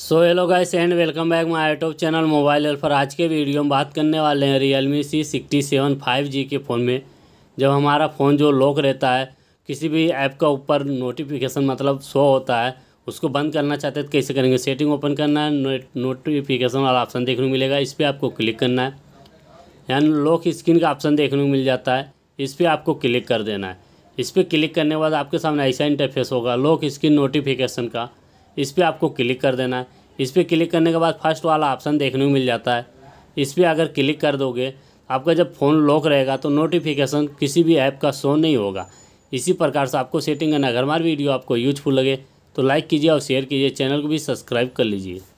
so hello guys and welcome back my YouTube channel mobile पर आज के video में बात करने वाले हैं Realme C sixty seven five G के फ़ोन में जब हमारा फ़ोन जो लॉक रहता है किसी भी ऐप का ऊपर नोटिफिकेशन मतलब शो होता है उसको बंद करना चाहते हैं तो कैसे करेंगे सेटिंग ओपन करना है नोटिफिकेशन वाला ऑप्शन देखने को मिलेगा इस पर आपको क्लिक करना है यानी लॉक स्क्रीन का ऑप्शन देखने को मिल जाता है इस पर आपको क्लिक कर देना है इस पर क्लिक करने के बाद आपके सामने ऐसा इंटरफेस होगा लॉक स्क्रीन नोटिफिकेशन का इस पर आपको क्लिक कर देना है इस पर क्लिक करने के बाद फर्स्ट वाला ऑप्शन देखने को मिल जाता है इस पर अगर क्लिक कर दोगे आपका जब फ़ोन लॉक रहेगा तो नोटिफिकेशन किसी भी ऐप का शो नहीं होगा इसी प्रकार से आपको सेटिंग करना अगर हमारी वीडियो आपको यूजफुल लगे तो लाइक कीजिए और शेयर कीजिए चैनल को भी सब्सक्राइब कर लीजिए